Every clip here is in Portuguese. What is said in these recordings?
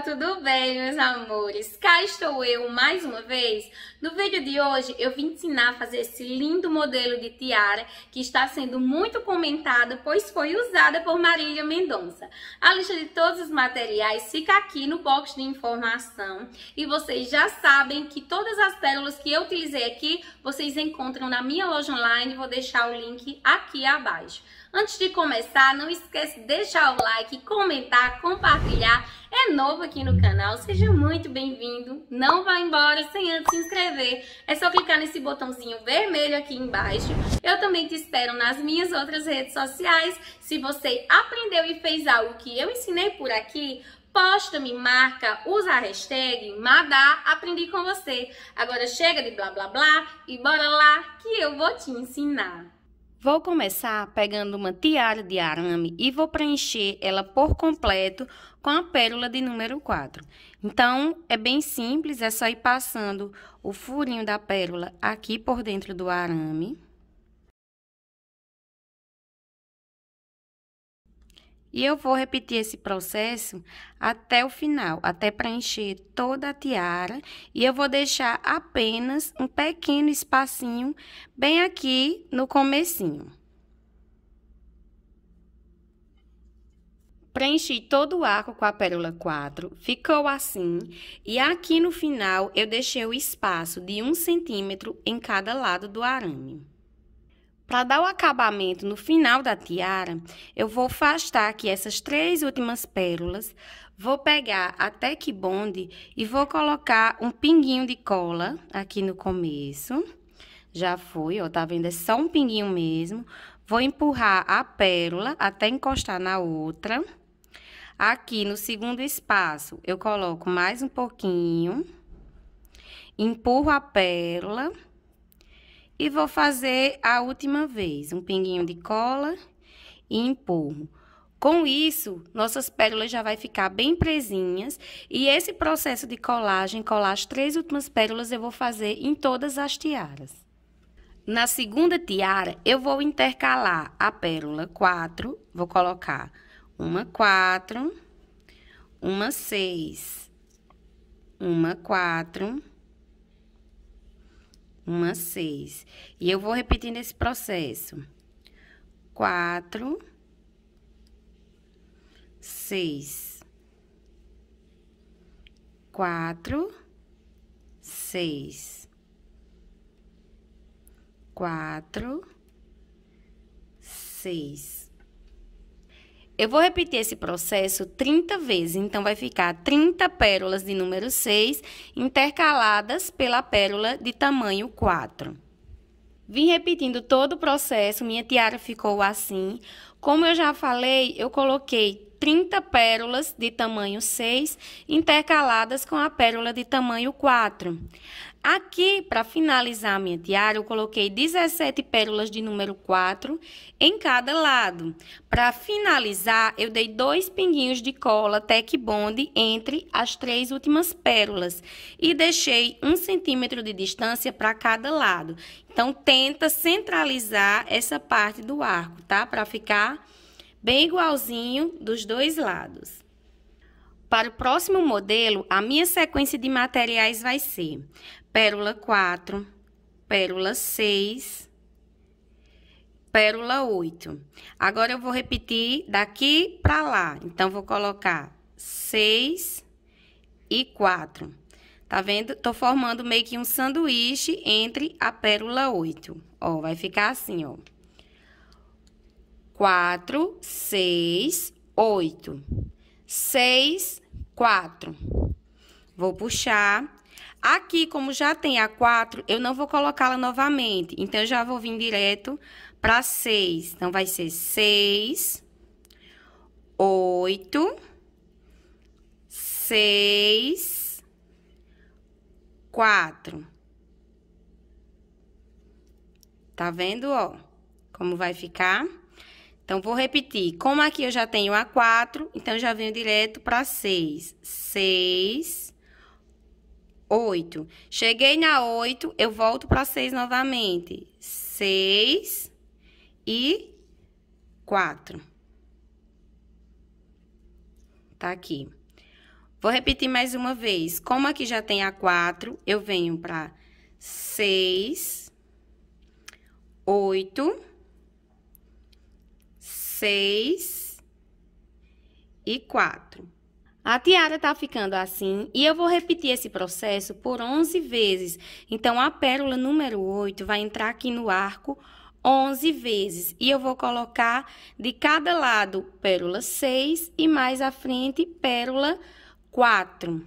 tudo bem, meus amores? Cá estou eu mais uma vez. No vídeo de hoje eu vim ensinar a fazer esse lindo modelo de tiara que está sendo muito comentado pois foi usada por Marília Mendonça. A lista de todos os materiais fica aqui no box de informação e vocês já sabem que todas as pérolas que eu utilizei aqui vocês encontram na minha loja online, vou deixar o link aqui abaixo. Antes de começar, não esquece de deixar o like, comentar, compartilhar. É novo aqui no canal, seja muito bem-vindo. Não vá embora sem antes se inscrever. É só clicar nesse botãozinho vermelho aqui embaixo. Eu também te espero nas minhas outras redes sociais. Se você aprendeu e fez algo que eu ensinei por aqui, posta, me marca, usa a hashtag Madá, aprendi com você. Agora chega de blá blá blá e bora lá que eu vou te ensinar. Vou começar pegando uma tiara de arame e vou preencher ela por completo com a pérola de número 4. Então, é bem simples, é só ir passando o furinho da pérola aqui por dentro do arame. E eu vou repetir esse processo até o final, até preencher toda a tiara. E eu vou deixar apenas um pequeno espacinho bem aqui no comecinho. Preenchi todo o arco com a pérola 4, ficou assim, e aqui no final eu deixei o espaço de um centímetro em cada lado do arame. Para dar o acabamento no final da tiara, eu vou afastar aqui essas três últimas pérolas, vou pegar até que bonde e vou colocar um pinguinho de cola aqui no começo. Já foi, ó, tá vendo? É só um pinguinho mesmo. Vou empurrar a pérola até encostar na outra. Aqui no segundo espaço, eu coloco mais um pouquinho, empurro a pérola e vou fazer a última vez, um pinguinho de cola e empurro. Com isso, nossas pérolas já vai ficar bem presinhas e esse processo de colagem, colar as três últimas pérolas, eu vou fazer em todas as tiaras. Na segunda tiara, eu vou intercalar a pérola 4, vou colocar uma 4, uma 6, uma 4, uma seis. E eu vou repetindo esse processo. Quatro, seis. Quatro, seis. Quatro, seis. Eu vou repetir esse processo 30 vezes, então vai ficar 30 pérolas de número 6 intercaladas pela pérola de tamanho 4. Vim repetindo todo o processo, minha tiara ficou assim. Como eu já falei, eu coloquei 30 pérolas de tamanho 6 intercaladas com a pérola de tamanho 4. Aqui, para finalizar a minha tiara, eu coloquei 17 pérolas de número 4 em cada lado. Para finalizar, eu dei dois pinguinhos de cola Tech Bond entre as três últimas pérolas e deixei um centímetro de distância para cada lado. Então, tenta centralizar essa parte do arco, tá? Para ficar bem igualzinho dos dois lados. Para o próximo modelo, a minha sequência de materiais vai ser pérola 4, pérola 6, pérola 8. Agora, eu vou repetir daqui para lá. Então, vou colocar 6 e 4. Tá vendo? Tô formando meio que um sanduíche entre a pérola 8. Ó, vai ficar assim, ó quatro, seis, oito. Seis, quatro. Vou puxar. Aqui, como já tem a quatro, eu não vou colocá-la novamente. Então, já vou vir direto para seis. Então, vai ser seis, oito, seis, quatro. Tá vendo, ó? Como vai ficar? Então, vou repetir. Como aqui eu já tenho a 4, então já venho direto para 6. 6, 8. Cheguei na 8, eu volto para 6 novamente. 6 e 4. Tá aqui. Vou repetir mais uma vez. Como aqui já tem a 4, eu venho para 6, 8... 6 e 4. A tiara tá ficando assim e eu vou repetir esse processo por 11 vezes. Então, a pérola número 8 vai entrar aqui no arco 11 vezes. E eu vou colocar de cada lado pérola 6 e mais à frente pérola 4.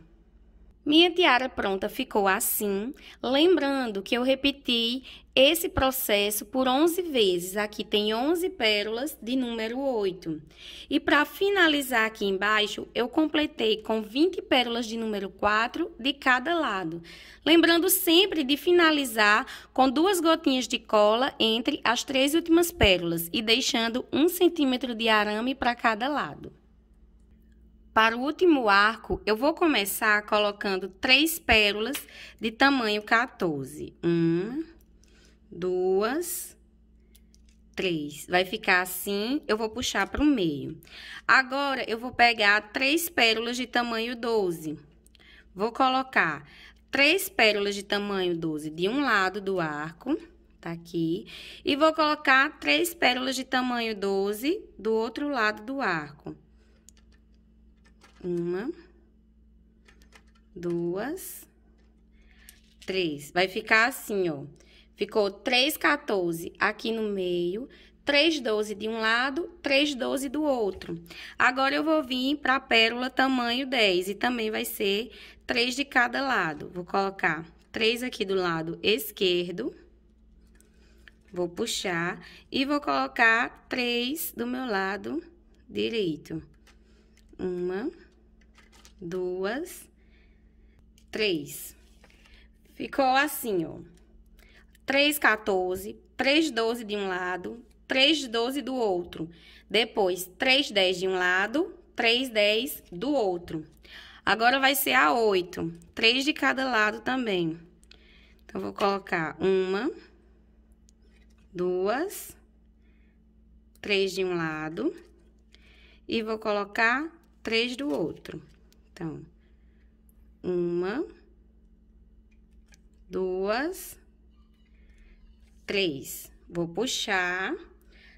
Minha tiara pronta ficou assim, lembrando que eu repeti esse processo por 11 vezes. Aqui tem 11 pérolas de número 8. E para finalizar aqui embaixo, eu completei com 20 pérolas de número 4 de cada lado. Lembrando sempre de finalizar com duas gotinhas de cola entre as três últimas pérolas e deixando um centímetro de arame para cada lado. Para o último arco, eu vou começar colocando três pérolas de tamanho 14. Uma, duas, três. Vai ficar assim, eu vou puxar para o meio. Agora, eu vou pegar três pérolas de tamanho 12. Vou colocar três pérolas de tamanho 12 de um lado do arco, tá aqui. E vou colocar três pérolas de tamanho 12 do outro lado do arco. Uma, duas, três. Vai ficar assim, ó. Ficou três 14 aqui no meio, três 12 de um lado, três 12 do outro. Agora, eu vou vir para a pérola tamanho 10 e também vai ser três de cada lado. Vou colocar três aqui do lado esquerdo. Vou puxar e vou colocar três do meu lado direito. Uma, duas, três. Ficou assim, ó. Três, 14, três, 12 de um lado, três, 12 do outro. Depois, três, 10 de um lado, três, 10 do outro. Agora, vai ser a oito. Três de cada lado também. Então, vou colocar uma, duas, três de um lado. E vou colocar três do outro. Então, uma, duas, três. Vou puxar.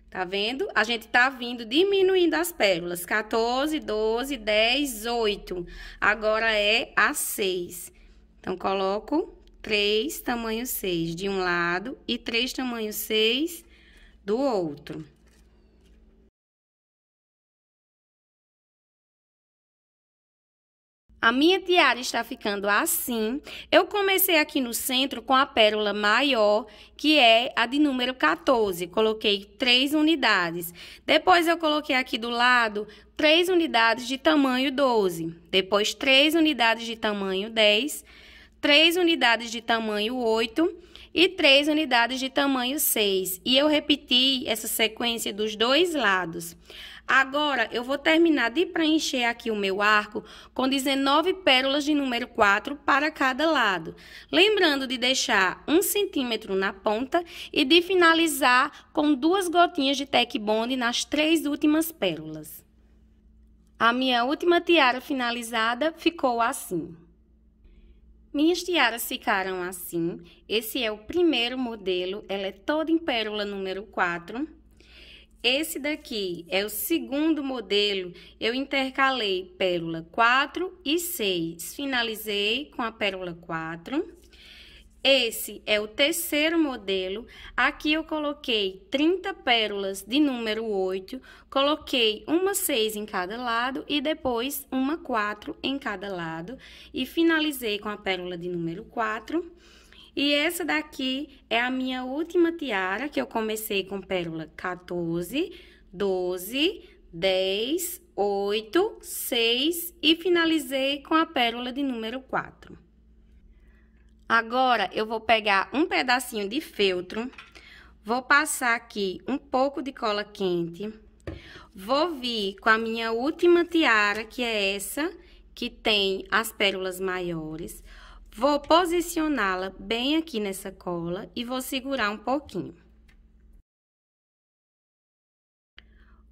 Tá vendo? A gente tá vindo diminuindo as pérolas. 14, 12, 10, 8. Agora é a 6. Então, coloco três tamanho 6 de um lado e três tamanho 6 do outro. A minha diária está ficando assim. Eu comecei aqui no centro com a pérola maior, que é a de número 14. Coloquei três unidades. Depois eu coloquei aqui do lado três unidades de tamanho 12. Depois três unidades de tamanho 10, três unidades de tamanho 8 e três unidades de tamanho 6. E eu repeti essa sequência dos dois lados. Agora, eu vou terminar de preencher aqui o meu arco com 19 pérolas de número 4 para cada lado. Lembrando de deixar 1 centímetro na ponta e de finalizar com duas gotinhas de tech Bond nas três últimas pérolas. A minha última tiara finalizada ficou assim. Minhas tiaras ficaram assim. Esse é o primeiro modelo, ela é toda em pérola número 4. Esse daqui é o segundo modelo, eu intercalei pérola 4 e 6, finalizei com a pérola 4. Esse é o terceiro modelo. Aqui eu coloquei 30 pérolas de número 8, coloquei uma 6 em cada lado e depois uma 4 em cada lado. E finalizei com a pérola de número 4. E essa daqui é a minha última tiara, que eu comecei com pérola 14, 12, 10, 8, 6 e finalizei com a pérola de número 4. Agora, eu vou pegar um pedacinho de feltro, vou passar aqui um pouco de cola quente, vou vir com a minha última tiara, que é essa, que tem as pérolas maiores, Vou posicioná-la bem aqui nessa cola e vou segurar um pouquinho.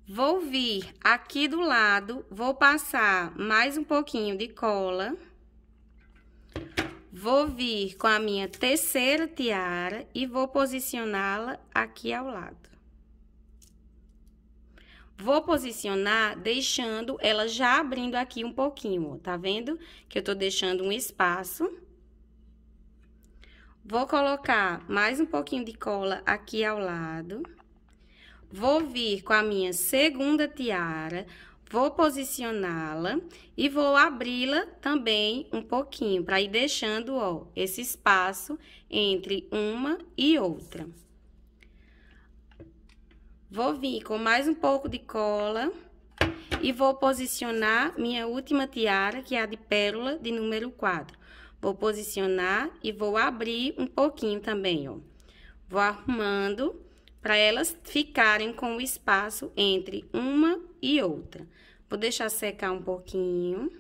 Vou vir aqui do lado, vou passar mais um pouquinho de cola. Vou vir com a minha terceira tiara e vou posicioná-la aqui ao lado. Vou posicionar deixando ela já abrindo aqui um pouquinho, ó, tá vendo? Que eu tô deixando um espaço. Vou colocar mais um pouquinho de cola aqui ao lado. Vou vir com a minha segunda tiara, vou posicioná-la e vou abri-la também um pouquinho, para ir deixando, ó, esse espaço entre uma e outra. Vou vir com mais um pouco de cola e vou posicionar minha última tiara, que é a de pérola de número 4. Vou posicionar e vou abrir um pouquinho também, ó. Vou arrumando para elas ficarem com o espaço entre uma e outra. Vou deixar secar um pouquinho.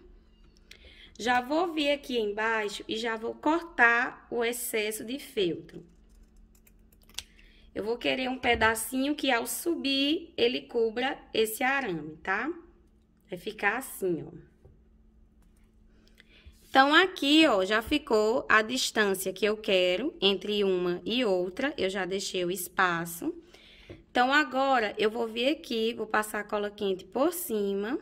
Já vou vir aqui embaixo e já vou cortar o excesso de feltro. Eu vou querer um pedacinho que ao subir ele cubra esse arame, tá? Vai ficar assim, ó. Então, aqui, ó, já ficou a distância que eu quero entre uma e outra. Eu já deixei o espaço. Então, agora, eu vou vir aqui, vou passar a cola quente por cima.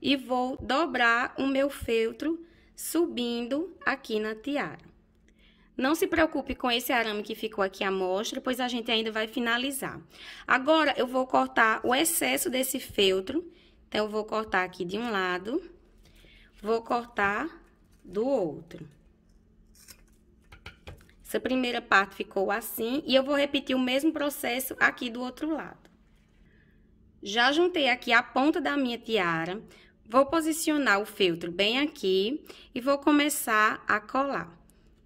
E vou dobrar o meu feltro subindo aqui na tiara. Não se preocupe com esse arame que ficou aqui à mostra, pois a gente ainda vai finalizar. Agora, eu vou cortar o excesso desse feltro. Então, eu vou cortar aqui de um lado. Vou cortar do outro. Essa primeira parte ficou assim, e eu vou repetir o mesmo processo aqui do outro lado. Já juntei aqui a ponta da minha tiara, vou posicionar o feltro bem aqui e vou começar a colar.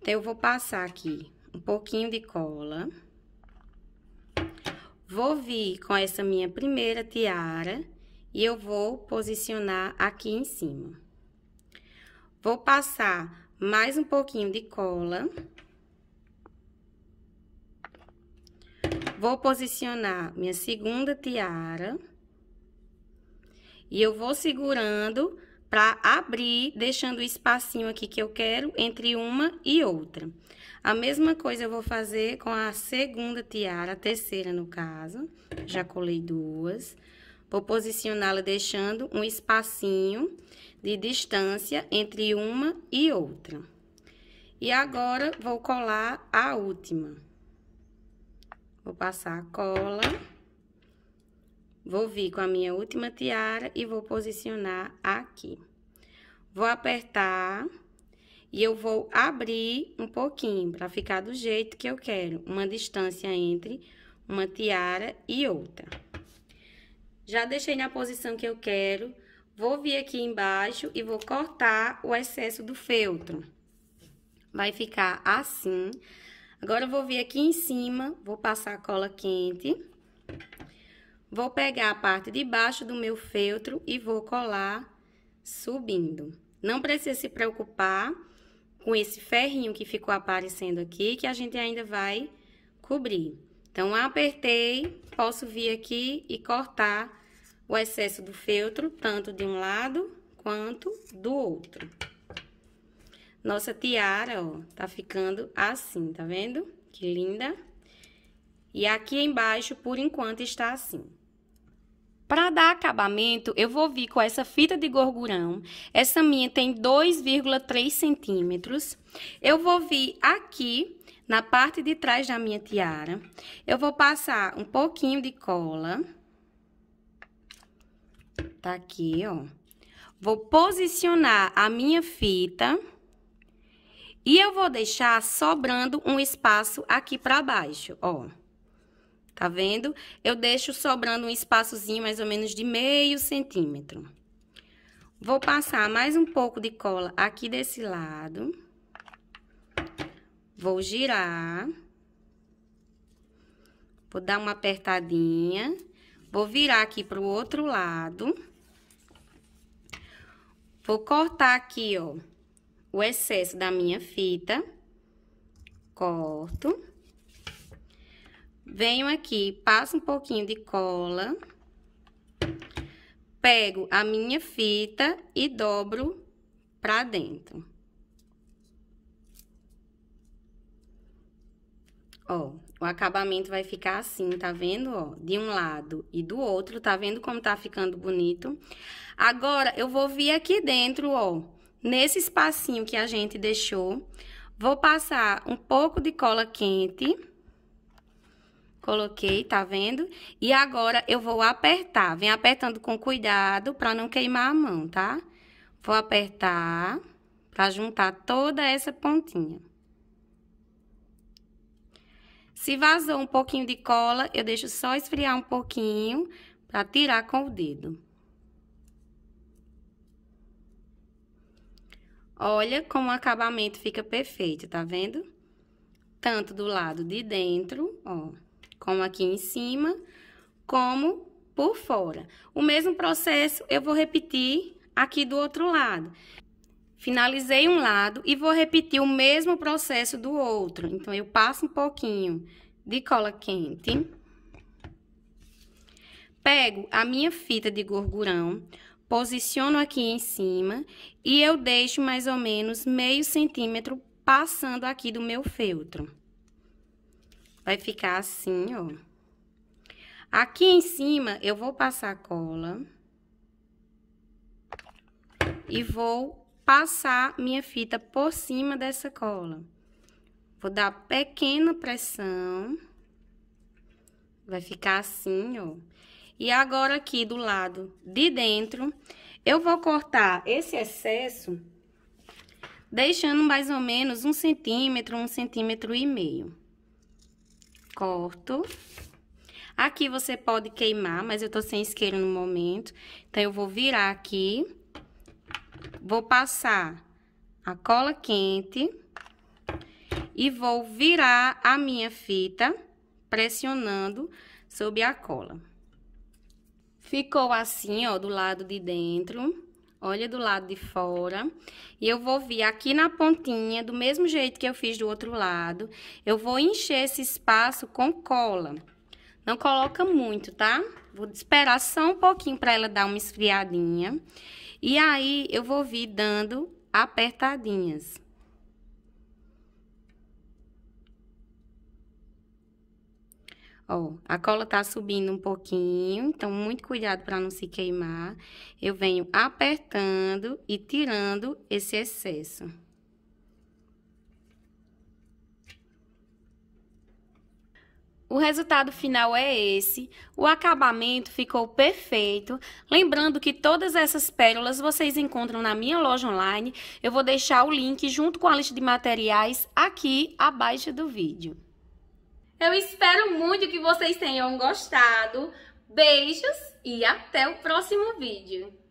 Então, eu vou passar aqui um pouquinho de cola. Vou vir com essa minha primeira tiara e eu vou posicionar aqui em cima. Vou passar mais um pouquinho de cola. Vou posicionar minha segunda tiara. E eu vou segurando para abrir, deixando o espacinho aqui que eu quero entre uma e outra. A mesma coisa eu vou fazer com a segunda tiara, a terceira no caso. Já colei duas. Vou posicioná-la deixando um espacinho de distância entre uma e outra. E agora, vou colar a última. Vou passar a cola. Vou vir com a minha última tiara e vou posicionar aqui. Vou apertar e eu vou abrir um pouquinho para ficar do jeito que eu quero. Uma distância entre uma tiara e outra. Já deixei na posição que eu quero. Vou vir aqui embaixo e vou cortar o excesso do feltro. Vai ficar assim. Agora, eu vou vir aqui em cima, vou passar a cola quente. Vou pegar a parte de baixo do meu feltro e vou colar subindo. Não precisa se preocupar com esse ferrinho que ficou aparecendo aqui, que a gente ainda vai cobrir. Então, apertei, posso vir aqui e cortar o excesso do feltro, tanto de um lado quanto do outro. Nossa tiara, ó, tá ficando assim, tá vendo? Que linda! E aqui embaixo, por enquanto, está assim. Para dar acabamento, eu vou vir com essa fita de gorgurão. Essa minha tem 2,3 centímetros. Eu vou vir aqui na parte de trás da minha tiara. Eu vou passar um pouquinho de cola. Tá aqui, ó. Vou posicionar a minha fita. E eu vou deixar sobrando um espaço aqui pra baixo, ó. Tá vendo? Eu deixo sobrando um espaçozinho mais ou menos de meio centímetro. Vou passar mais um pouco de cola aqui desse lado. Vou girar. Vou dar uma apertadinha. Vou virar aqui pro outro lado. Vou cortar aqui, ó, o excesso da minha fita. Corto. Venho aqui, passo um pouquinho de cola. Pego a minha fita e dobro pra dentro. Ó, o acabamento vai ficar assim, tá vendo? Ó, de um lado e do outro, tá vendo como tá ficando bonito? Agora, eu vou vir aqui dentro, ó, nesse espacinho que a gente deixou, vou passar um pouco de cola quente. Coloquei, tá vendo? E agora, eu vou apertar. Vem apertando com cuidado pra não queimar a mão, tá? Vou apertar pra juntar toda essa pontinha. Se vazou um pouquinho de cola, eu deixo só esfriar um pouquinho para tirar com o dedo. Olha como o acabamento fica perfeito, tá vendo? Tanto do lado de dentro, ó, como aqui em cima, como por fora. O mesmo processo eu vou repetir aqui do outro lado. Finalizei um lado e vou repetir o mesmo processo do outro. Então, eu passo um pouquinho de cola quente. Pego a minha fita de gorgurão, posiciono aqui em cima e eu deixo mais ou menos meio centímetro passando aqui do meu feltro. Vai ficar assim, ó. Aqui em cima, eu vou passar cola e vou passar minha fita por cima dessa cola. Vou dar pequena pressão. Vai ficar assim, ó. E agora aqui do lado de dentro, eu vou cortar esse excesso deixando mais ou menos um centímetro, um centímetro e meio. Corto. Aqui você pode queimar, mas eu tô sem isqueiro no momento. Então, eu vou virar aqui vou passar a cola quente e vou virar a minha fita pressionando sobre a cola. Ficou assim, ó, do lado de dentro, olha do lado de fora. E eu vou vir aqui na pontinha, do mesmo jeito que eu fiz do outro lado, eu vou encher esse espaço com cola. Não coloca muito, tá? Vou esperar só um pouquinho para ela dar uma esfriadinha. E aí, eu vou vir dando apertadinhas. Ó, a cola tá subindo um pouquinho, então muito cuidado para não se queimar. Eu venho apertando e tirando esse excesso. O resultado final é esse. O acabamento ficou perfeito. Lembrando que todas essas pérolas vocês encontram na minha loja online. Eu vou deixar o link junto com a lista de materiais aqui abaixo do vídeo. Eu espero muito que vocês tenham gostado. Beijos e até o próximo vídeo.